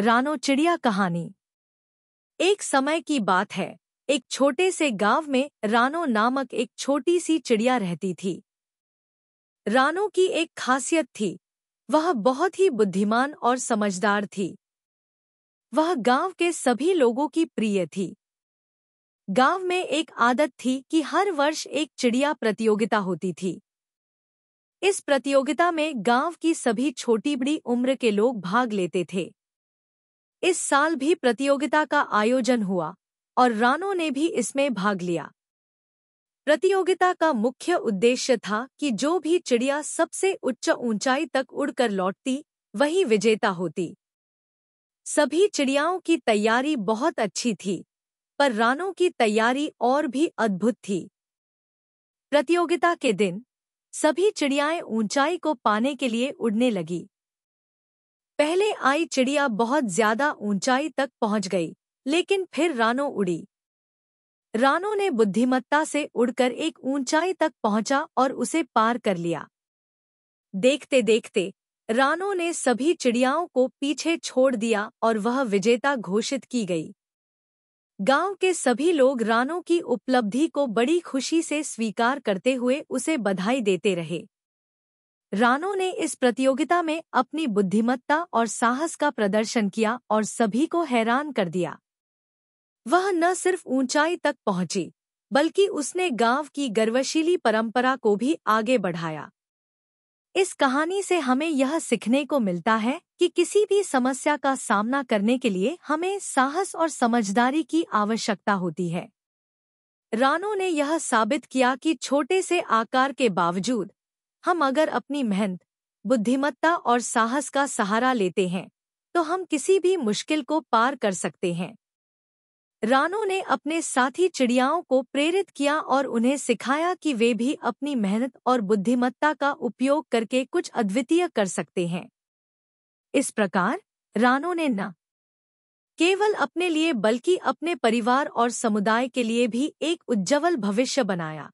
रानो चिड़िया कहानी एक समय की बात है एक छोटे से गांव में रानो नामक एक छोटी सी चिड़िया रहती थी रानो की एक खासियत थी वह बहुत ही बुद्धिमान और समझदार थी वह गांव के सभी लोगों की प्रिय थी गांव में एक आदत थी कि हर वर्ष एक चिड़िया प्रतियोगिता होती थी इस प्रतियोगिता में गांव की सभी छोटी बड़ी उम्र के लोग भाग लेते थे इस साल भी प्रतियोगिता का आयोजन हुआ और रानो ने भी इसमें भाग लिया प्रतियोगिता का मुख्य उद्देश्य था कि जो भी चिड़िया सबसे उच्च ऊंचाई तक उड़कर लौटती वही विजेता होती सभी चिड़ियाओं की तैयारी बहुत अच्छी थी पर रानो की तैयारी और भी अद्भुत थी प्रतियोगिता के दिन सभी चिड़ियाएं ऊंचाई को पाने के लिए उड़ने लगी पहले आई चिड़िया बहुत ज्यादा ऊंचाई तक पहुंच गई लेकिन फिर रानो उड़ी रानो ने बुद्धिमत्ता से उड़कर एक ऊंचाई तक पहुंचा और उसे पार कर लिया देखते देखते रानो ने सभी चिड़ियाओं को पीछे छोड़ दिया और वह विजेता घोषित की गई गांव के सभी लोग रानो की उपलब्धि को बड़ी खुशी से स्वीकार करते हुए उसे बधाई देते रहे रानो ने इस प्रतियोगिता में अपनी बुद्धिमत्ता और साहस का प्रदर्शन किया और सभी को हैरान कर दिया वह न सिर्फ ऊंचाई तक पहुंची बल्कि उसने गांव की गर्वशीली परंपरा को भी आगे बढ़ाया इस कहानी से हमें यह सीखने को मिलता है कि किसी भी समस्या का सामना करने के लिए हमें साहस और समझदारी की आवश्यकता होती है रानो ने यह साबित किया कि छोटे से आकार के बावजूद हम अगर अपनी मेहनत बुद्धिमत्ता और साहस का सहारा लेते हैं तो हम किसी भी मुश्किल को पार कर सकते हैं रानो ने अपने साथी चिड़ियाओं को प्रेरित किया और उन्हें सिखाया कि वे भी अपनी मेहनत और बुद्धिमत्ता का उपयोग करके कुछ अद्वितीय कर सकते हैं इस प्रकार रानो ने न केवल अपने लिए बल्कि अपने परिवार और समुदाय के लिए भी एक उज्जवल भविष्य बनाया